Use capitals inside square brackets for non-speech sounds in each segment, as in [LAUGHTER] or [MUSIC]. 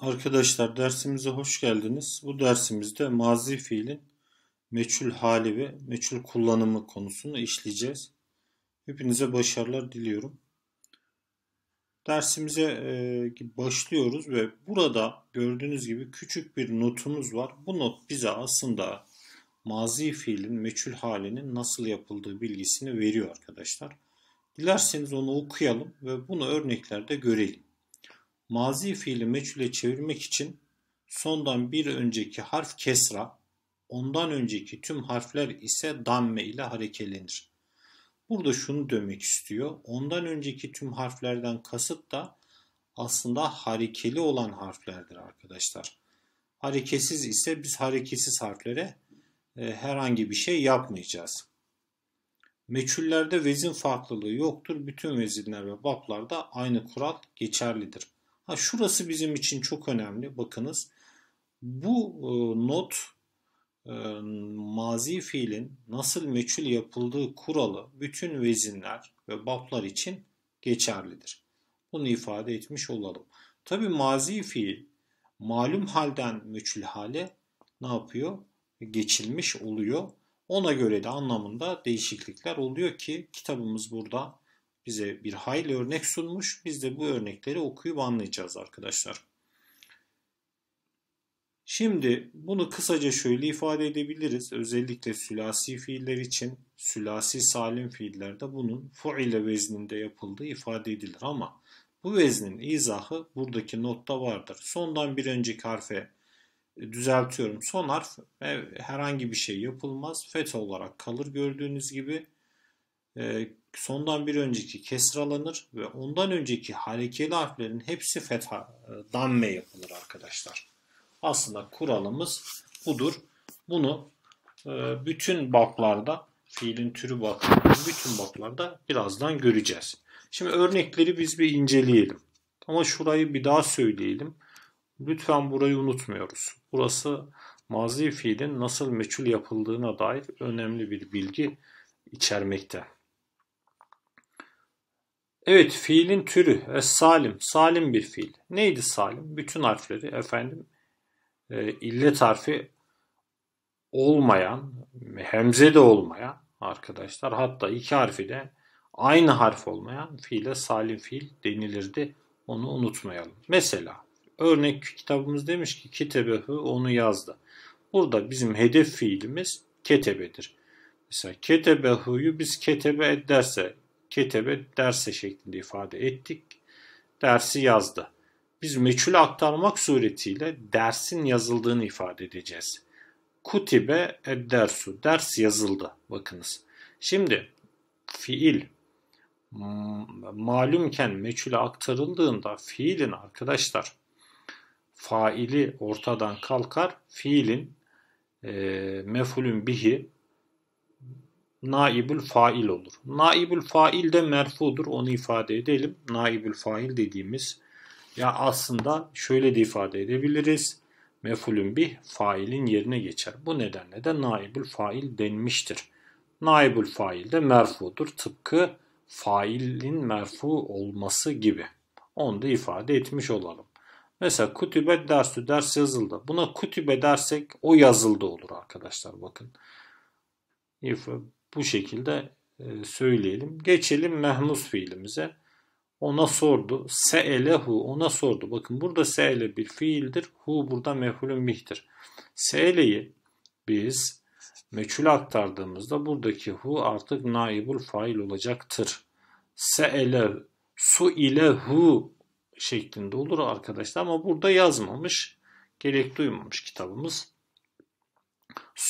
Arkadaşlar dersimize hoş geldiniz. Bu dersimizde mazi fiilin meçhul hali ve meçhul kullanımı konusunu işleyeceğiz. Hepinize başarılar diliyorum. Dersimize e, başlıyoruz ve burada gördüğünüz gibi küçük bir notumuz var. Bu not bize aslında mazi fiilin meçhul halinin nasıl yapıldığı bilgisini veriyor arkadaşlar. Dilerseniz onu okuyalım ve bunu örneklerde görelim mazi fiili meçhule çevirmek için sondan bir önceki harf kesra, ondan önceki tüm harfler ise damme ile harekelenir. Burada şunu demek istiyor. Ondan önceki tüm harflerden kasıt da aslında harekeli olan harflerdir arkadaşlar. Hareketsiz ise biz hareketsiz harflere e, herhangi bir şey yapmayacağız. Meçhullerde vezin farklılığı yoktur. Bütün vezinler ve baplarda aynı kural geçerlidir. Ha şurası bizim için çok önemli. Bakınız bu e, not e, mazi fiilin nasıl meçhul yapıldığı kuralı bütün vezinler ve baplar için geçerlidir. Bunu ifade etmiş olalım. Tabi mazi fiil malum halden meçhul hale ne yapıyor? Geçilmiş oluyor. Ona göre de anlamında değişiklikler oluyor ki kitabımız burada bize bir hayli örnek sunmuş. Biz de bu örnekleri okuyup anlayacağız arkadaşlar. Şimdi bunu kısaca şöyle ifade edebiliriz. Özellikle sülasi fiiller için sülasi salim fiillerde bunun fuile vezninde yapıldığı ifade edilir ama bu veznin izahı buradaki notta vardır. Sondan bir önceki harfe e, düzeltiyorum. Son harf e, herhangi bir şey yapılmaz. Fetha olarak kalır gördüğünüz gibi. E, sondan bir önceki kesralanır ve ondan önceki harekeli harflerin hepsi fetha, e, damme yapılır arkadaşlar. Aslında kuralımız budur. Bunu e, bütün baklarda, fiilin türü baklarda, bütün baklarda birazdan göreceğiz. Şimdi örnekleri biz bir inceleyelim. Ama şurayı bir daha söyleyelim. Lütfen burayı unutmuyoruz. Burası mazi fiilin nasıl meçhul yapıldığına dair önemli bir bilgi içermekte. Evet fiilin türü es salim. Salim bir fiil. Neydi salim? Bütün harfleri efendim e, illet harfi olmayan, hemze de olmayan arkadaşlar hatta iki harfi de aynı harf olmayan fiile salim fiil denilirdi. Onu unutmayalım. Mesela örnek kitabımız demiş ki kitebehü onu yazdı. Burada bizim hedef fiilimiz ketebedir. Mesela ketebehu'yu biz ketebe ederse ketebe derse şeklinde ifade ettik. Dersi yazdı. Biz meçhul aktarmak suretiyle dersin yazıldığını ifade edeceğiz. Kutibe dersu. Ders yazıldı. Bakınız. Şimdi fiil malumken meçhule aktarıldığında fiilin arkadaşlar faili ortadan kalkar. Fiilin e, mefulün bihi naibül fail olur. Naibül fail de merfudur. Onu ifade edelim. Naibül fail dediğimiz ya aslında şöyle de ifade edebiliriz. Mefulün bir failin yerine geçer. Bu nedenle de naibül fail denmiştir. Naibül fail de merfudur. Tıpkı failin merfu olması gibi. Onu da ifade etmiş olalım. Mesela kutübe dersü ders yazıldı. Buna kutübe dersek o yazıldı olur arkadaşlar bakın. Bu şekilde e, söyleyelim. Geçelim mehmus fiilimize. Ona sordu. Se'elehu ona sordu. Bakın burada se'ele bir fiildir. Hu burada mefulün bihtir. Se'eleyi biz meçhul aktardığımızda buradaki hu artık naibul fail olacaktır. Se'ele su ile hu şeklinde olur arkadaşlar ama burada yazmamış. Gerek duymamış kitabımız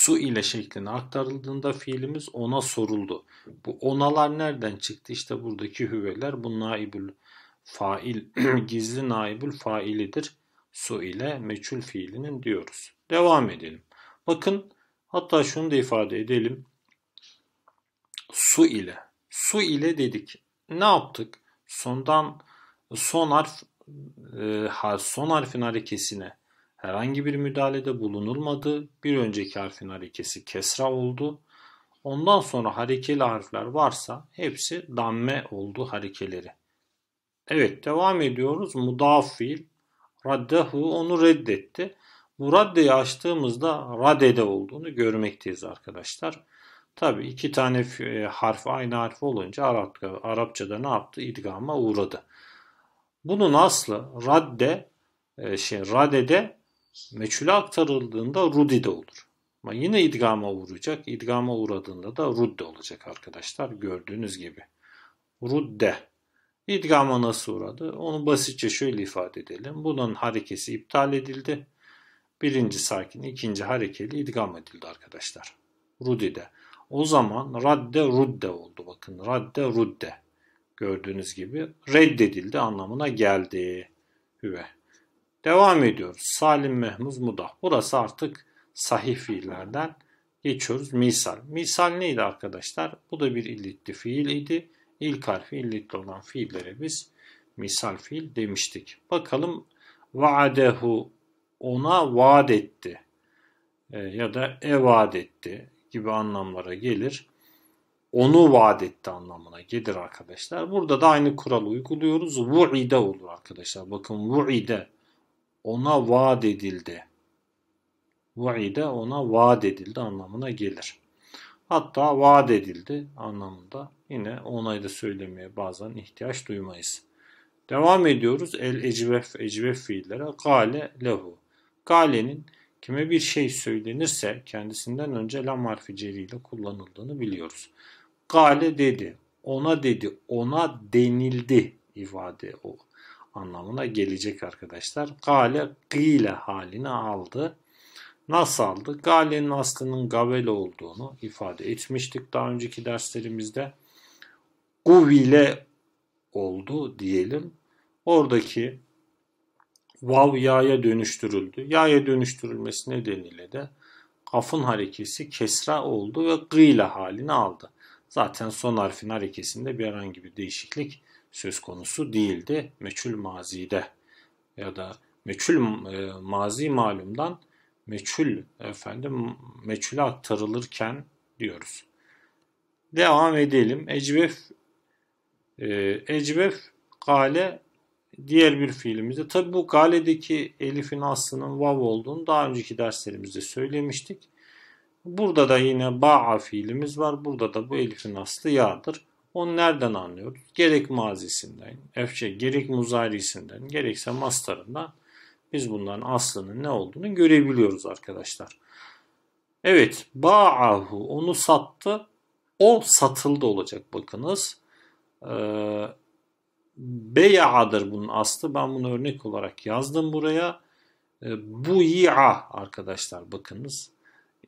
su ile şekline aktarıldığında fiilimiz ona soruldu. Bu onalar nereden çıktı? İşte buradaki hüveler bu naibül fail, [CLEARS THROAT] gizli naibül failidir. Su ile meçhul fiilinin diyoruz. Devam edelim. Bakın hatta şunu da ifade edelim. Su ile. Su ile dedik. Ne yaptık? Sondan son harf e, son harfin harekesine Herhangi bir müdahalede bulunulmadı. Bir önceki harfin harekesi kesra oldu. Ondan sonra harekeli harfler varsa hepsi damme oldu harekeleri. Evet devam ediyoruz. Mudaf fiil. Raddehu onu reddetti. Bu raddeyi açtığımızda radede olduğunu görmekteyiz arkadaşlar. Tabi iki tane e, harf aynı harf olunca Arapça, Arapçada ne yaptı? İdgama uğradı. Bunun aslı radde e, şey radede meçhule aktarıldığında Rudi de olur. Ama yine idgama uğrayacak. İdgama uğradığında da Rudde olacak arkadaşlar. Gördüğünüz gibi. Rudde. İdgama nasıl uğradı? Onu basitçe şöyle ifade edelim. Bunun harekesi iptal edildi. Birinci sakin, ikinci harekeli idgam edildi arkadaşlar. Rudi'de. O zaman radde rudde oldu. Bakın radde rudde. Gördüğünüz gibi reddedildi anlamına geldi. Hüve. Devam ediyoruz. Salim mehmuz mudah. Burası artık sahih fiillerden geçiyoruz. Misal. Misal neydi arkadaşlar? Bu da bir illitli fiil idi. İlk harfi illitli olan fiillere biz misal fiil demiştik. Bakalım vadehu ona vaat etti e, ya da evad etti gibi anlamlara gelir. Onu vaat etti anlamına gelir arkadaşlar. Burada da aynı kuralı uyguluyoruz. Vu'ide olur arkadaşlar. Bakın vu'ide ona vaat edildi. Vaide ona vaat edildi anlamına gelir. Hatta vaat edildi anlamında yine onayı da söylemeye bazen ihtiyaç duymayız. Devam ediyoruz. El ecvef ecvef fiillere. Gale lehu. Gale'nin kime bir şey söylenirse kendisinden önce lam harfi ile kullanıldığını biliyoruz. Gale dedi. Ona dedi. Ona denildi ifade o anlamına gelecek arkadaşlar. Gale gile halini aldı. Nasıl aldı? Gale'nin aslının gavel olduğunu ifade etmiştik daha önceki derslerimizde. Guvile oldu diyelim. Oradaki vav ya'ya dönüştürüldü. Ya'ya dönüştürülmesi nedeniyle de kafın harekesi kesra oldu ve gıyla halini aldı. Zaten son harfin harekesinde bir herhangi bir değişiklik söz konusu değildi. Meçhul mazide ya da meçhul e, mazi malumdan meçhul efendim meçhule aktarılırken diyoruz. Devam edelim. Ecbef e, ecbef gale diğer bir fiilimizde. Tabi bu galedeki elifin aslının vav olduğunu daha önceki derslerimizde söylemiştik. Burada da yine ba'a fiilimiz var. Burada da bu elifin aslı ya'dır. Onu nereden anlıyoruz? Gerek mazisinden, şey, gerek muzarisinden, gerekse mastarından biz bunların aslının ne olduğunu görebiliyoruz arkadaşlar. Evet, ba'ahu onu sattı. O satıldı olacak bakınız. Ee, beya'dır bunun aslı. Ben bunu örnek olarak yazdım buraya. Ee, ya arkadaşlar bakınız.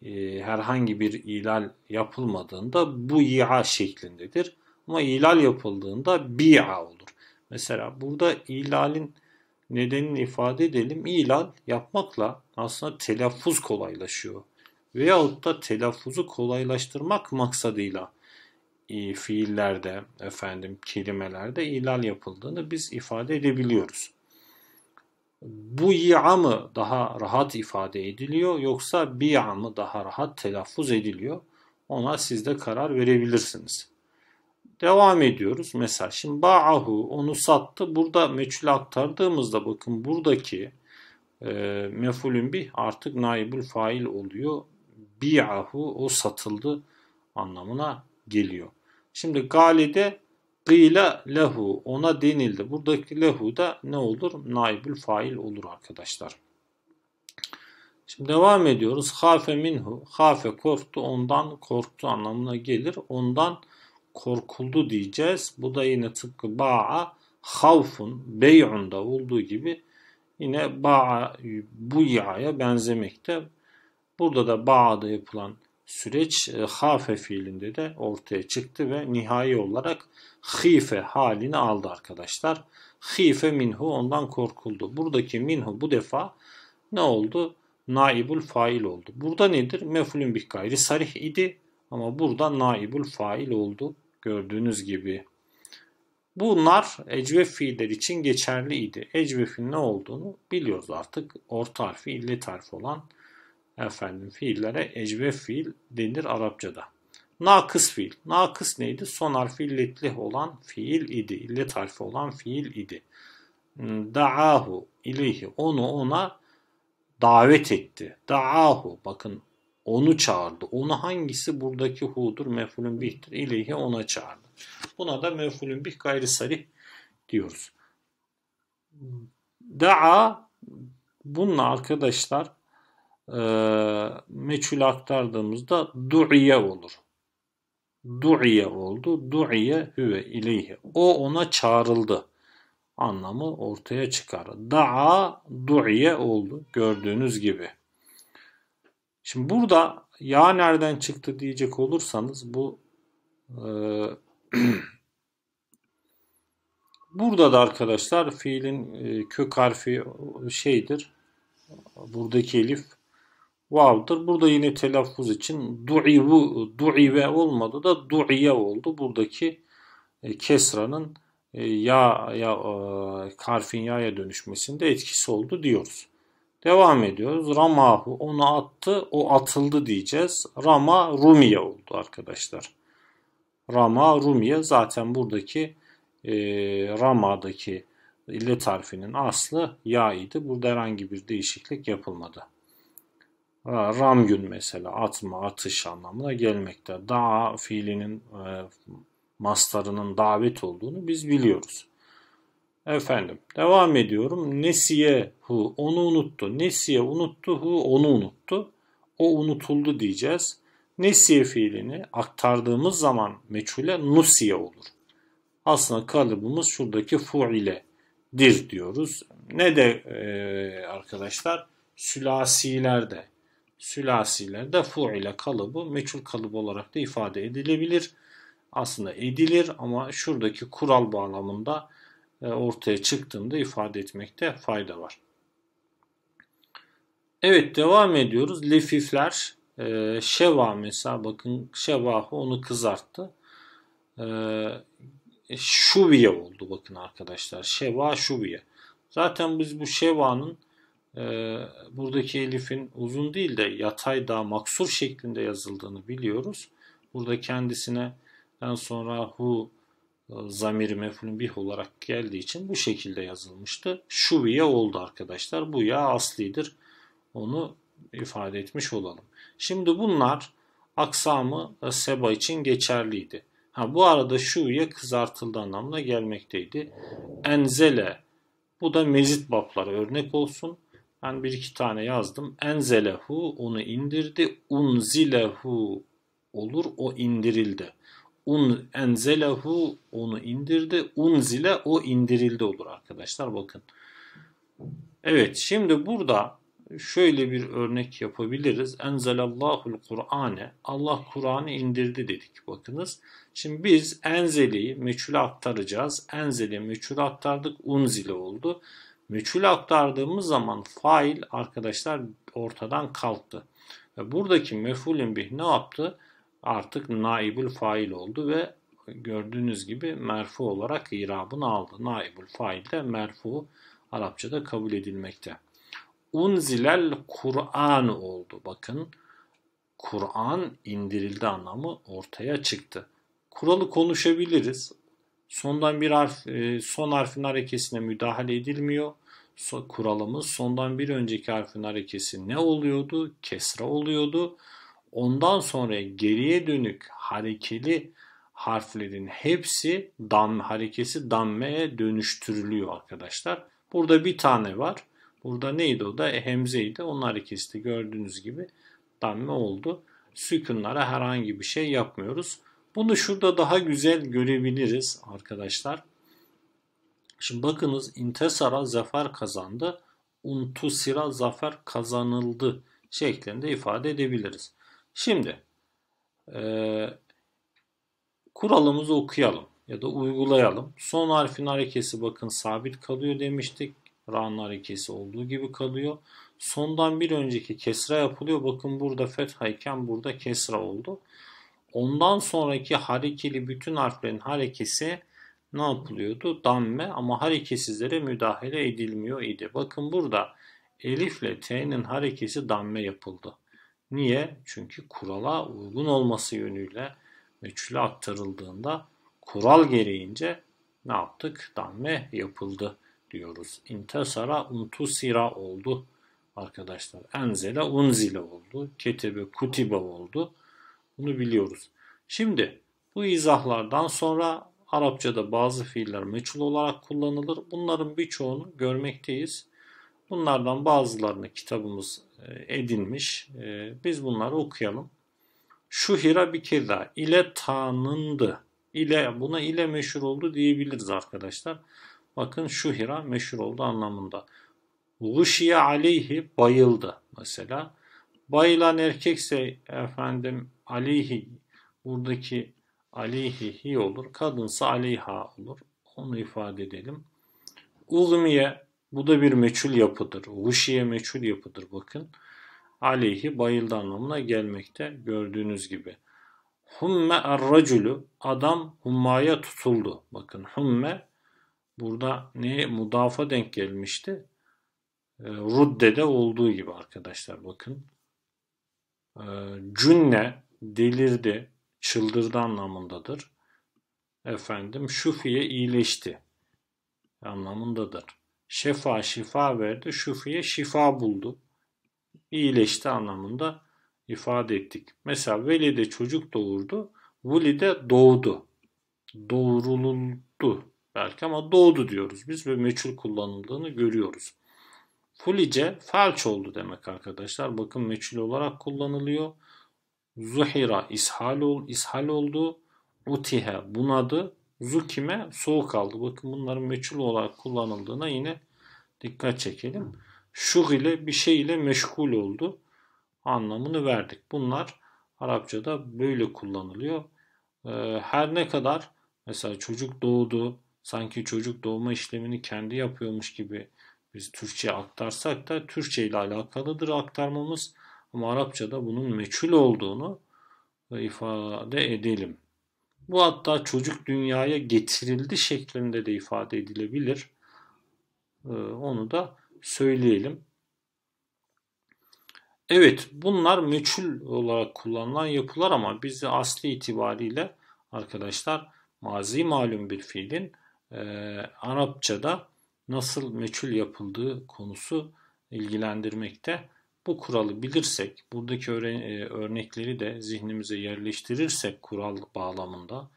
Ee, herhangi bir ilal yapılmadığında bu ya şeklindedir. Ama ihlal yapıldığında bi'a olur. Mesela burada ihlalin nedenini ifade edelim. İhlal yapmakla aslında telaffuz kolaylaşıyor. Veyahut da telaffuzu kolaylaştırmak maksadıyla e, fiillerde, efendim kelimelerde ihlal yapıldığını biz ifade edebiliyoruz. Bu ya mı daha rahat ifade ediliyor yoksa bi'a mı daha rahat telaffuz ediliyor? Ona siz de karar verebilirsiniz. Devam ediyoruz. Mesela şimdi ba'ahu onu sattı. Burada meçhule aktardığımızda bakın buradaki e, mefulün bir artık naibül fail oluyor. Bi'ahu o satıldı anlamına geliyor. Şimdi galide gıyla lehu ona denildi. Buradaki lehu da ne olur? Naibül fail olur arkadaşlar. Şimdi devam ediyoruz. Hafe minhu. Hafe korktu ondan korktu anlamına gelir. Ondan korktu korkuldu diyeceğiz. Bu da yine tıpkı ba'a havfun bey'unda olduğu gibi yine ba'a bu ya'ya benzemekte. Burada da ba'da yapılan süreç e, hafe fiilinde de ortaya çıktı ve nihai olarak hife halini aldı arkadaşlar. Hife minhu ondan korkuldu. Buradaki minhu bu defa ne oldu? Naibul fail oldu. Burada nedir? Mefulün bir gayri sarih idi. Ama burada naibul fail oldu gördüğünüz gibi. Bunlar ecve fiiller için geçerliydi. Ecve fiil ne olduğunu biliyoruz artık. Orta harfi, illet harfi olan efendim fiillere ecve fiil denir Arapçada. Nakıs fiil. Nakıs neydi? Son harfi illetli olan fiil idi. İllet harfi olan fiil idi. Da'ahu ileyhi. Onu ona davet etti. Da'ahu. Bakın onu çağırdı. Onu hangisi buradaki hu'dur mefulün bih'tir. İleyhi ona çağırdı. Buna da mefulün bih gayri sarih diyoruz. Da'a bunun arkadaşlar e, meçhul aktardığımızda du'iye olur. Du'iye oldu. Du'iye hüve ileyhi. O ona çağrıldı. Anlamı ortaya çıkar. Da'a du'iye oldu. Gördüğünüz gibi. Şimdi burada yağ nereden çıktı diyecek olursanız bu e, [CLEARS THROAT] burada da arkadaşlar fiilin e, kök harfi şeydir. Buradaki elif vav'dır. Burada yine telaffuz için du'ivu du'ive olmadı da du'iye oldu. Buradaki e, kesranın e, ya ya e, harfin ya'ya dönüşmesinde etkisi oldu diyoruz. Devam ediyoruz. Ramahu onu attı, o atıldı diyeceğiz. Rama Rumiye oldu arkadaşlar. Rama Rumiye zaten buradaki e, Rama'daki illet harfinin aslı ya idi. Burada herhangi bir değişiklik yapılmadı. Ram gün mesela atma, atış anlamına gelmekte. Daha fiilinin e, mastarının davet olduğunu biz biliyoruz. Efendim devam ediyorum. Nesiye hu onu unuttu. Nesiye unuttu hu onu unuttu. O unutuldu diyeceğiz. Nesiye fiilini aktardığımız zaman meçhule nusiye olur. Aslında kalıbımız şuradaki fuile dir diyoruz. Ne de e, arkadaşlar sülasilerde sülasilerde fuile kalıbı meçhul kalıbı olarak da ifade edilebilir. Aslında edilir ama şuradaki kural bağlamında e, ortaya çıktığında ifade etmekte fayda var. Evet devam ediyoruz. Lefifler e, Şeva mesela bakın Şevahı onu kızarttı. E, şuviye oldu bakın arkadaşlar. Şeva şuviye. Zaten biz bu Şeva'nın e, buradaki elifin uzun değil de yatay daha maksur şeklinde yazıldığını biliyoruz. Burada kendisine sonra hu zamiri mefulün olarak geldiği için bu şekilde yazılmıştı. Şuviye oldu arkadaşlar. Bu ya aslidir. Onu ifade etmiş olalım. Şimdi bunlar aksamı e, seba için geçerliydi. Ha, bu arada şuviye kızartıldı anlamına gelmekteydi. Enzele bu da mezit baplara örnek olsun. Ben bir iki tane yazdım. Enzelehu onu indirdi. Unzilehu olur o indirildi un enzelahu onu indirdi. Unzile o indirildi olur arkadaşlar bakın. Evet şimdi burada şöyle bir örnek yapabiliriz. Enzelallahul Kur'ane. Allah Kur'an'ı indirdi dedik bakınız. Şimdi biz enzeliyi meçhule aktaracağız. Enzeli meçhule aktardık unzile oldu. Meçhule aktardığımız zaman fail arkadaşlar ortadan kalktı. Ve buradaki mefulün bih ne yaptı? artık naibül fail oldu ve gördüğünüz gibi merfu olarak irabını aldı. Naibül fail de merfu Arapçada kabul edilmekte. Unzilel Kur'an oldu. Bakın Kur'an indirildi anlamı ortaya çıktı. Kuralı konuşabiliriz. Sondan bir harf, e, son harfin harekesine müdahale edilmiyor. Kuralımız sondan bir önceki harfin harekesi ne oluyordu? Kesra oluyordu. Ondan sonra geriye dönük harekeli harflerin hepsi dam harekesi dammeye dönüştürülüyor arkadaşlar. Burada bir tane var. Burada neydi o da? E, hemzeydi. Onun harekesi de gördüğünüz gibi damme oldu. Sükünlara herhangi bir şey yapmıyoruz. Bunu şurada daha güzel görebiliriz arkadaşlar. Şimdi bakınız intesara zafer kazandı. Untusira zafer kazanıldı şeklinde ifade edebiliriz. Şimdi e, kuralımızı okuyalım ya da uygulayalım. Son harfin harekesi bakın sabit kalıyor demiştik. Ra'nın harekesi olduğu gibi kalıyor. Sondan bir önceki kesra yapılıyor. Bakın burada fetha iken burada kesra oldu. Ondan sonraki harekeli bütün harflerin harekesi ne yapılıyordu? Damme ama harekesizlere müdahale edilmiyor idi. Bakın burada elifle t'nin harekesi damme yapıldı. Niye? Çünkü kurala uygun olması yönüyle meçhule aktarıldığında kural gereğince ne yaptık? Damme yapıldı diyoruz. İntesara untusira oldu arkadaşlar. Enzele unzile oldu. Ketebe kutiba oldu. Bunu biliyoruz. Şimdi bu izahlardan sonra Arapçada bazı fiiller meçhul olarak kullanılır. Bunların birçoğunu görmekteyiz. Bunlardan bazılarını kitabımız e, edinmiş. E, biz bunları okuyalım. Şuhira bir keda ile tanındı. İle, buna ile meşhur oldu diyebiliriz arkadaşlar. Bakın şu hira meşhur oldu anlamında. Guşiye aleyhi bayıldı mesela. Bayılan erkekse efendim aleyhi buradaki aleyhihi olur. Kadınsa aleyha olur. Onu ifade edelim. Ugmiye bu da bir meçhul yapıdır. Huşiye meçhul yapıdır bakın. Aleyhi bayıldı anlamına gelmekte gördüğünüz gibi. Humme erracülü adam hummaya tutuldu. Bakın humme burada ne mudafa denk gelmişti? E, ee, Rudde'de olduğu gibi arkadaşlar bakın. E, cünne delirdi, çıldırdı anlamındadır. Efendim şufiye iyileşti anlamındadır şefa şifa verdi. Şufiye şifa buldu. İyileşti anlamında ifade ettik. Mesela velide çocuk doğurdu. Vulide doğdu. Doğrululdu belki ama doğdu diyoruz biz ve meçhul kullanıldığını görüyoruz. Fulice felç oldu demek arkadaşlar. Bakın meçhul olarak kullanılıyor. Zuhira ishal, ol, ishal oldu. Utihe bunadı. Zukime Soğuk aldı. Bakın bunların meçhul olarak kullanıldığına yine dikkat çekelim. Şuh ile bir şey ile meşgul oldu anlamını verdik. Bunlar Arapçada böyle kullanılıyor. Ee, her ne kadar mesela çocuk doğdu, sanki çocuk doğma işlemini kendi yapıyormuş gibi biz Türkçe aktarsak da Türkçe ile alakalıdır aktarmamız. Ama Arapçada bunun meçhul olduğunu ifade edelim. Bu hatta çocuk dünyaya getirildi şeklinde de ifade edilebilir. Ee, onu da söyleyelim. Evet bunlar meçhul olarak kullanılan yapılar ama bizi asli itibariyle arkadaşlar mazi malum bir fiilin e, Arapçada nasıl meçhul yapıldığı konusu ilgilendirmekte. Bu kuralı bilirsek, buradaki e, örnekleri de zihnimize yerleştirirsek kural bağlamında,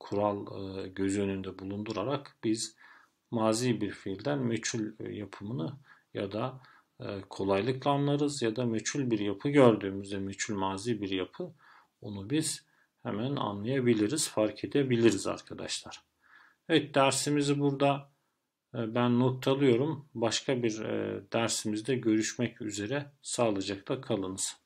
kural e, göz önünde bulundurarak biz mazi bir fiilden meçhul e, yapımını ya da kolaylıkla anlarız ya da meçhul bir yapı gördüğümüzde meçhul mazi bir yapı onu biz hemen anlayabiliriz, fark edebiliriz arkadaşlar. Evet dersimizi burada e, ben not alıyorum. Başka bir e, dersimizde görüşmek üzere. Sağlıcakla kalınız.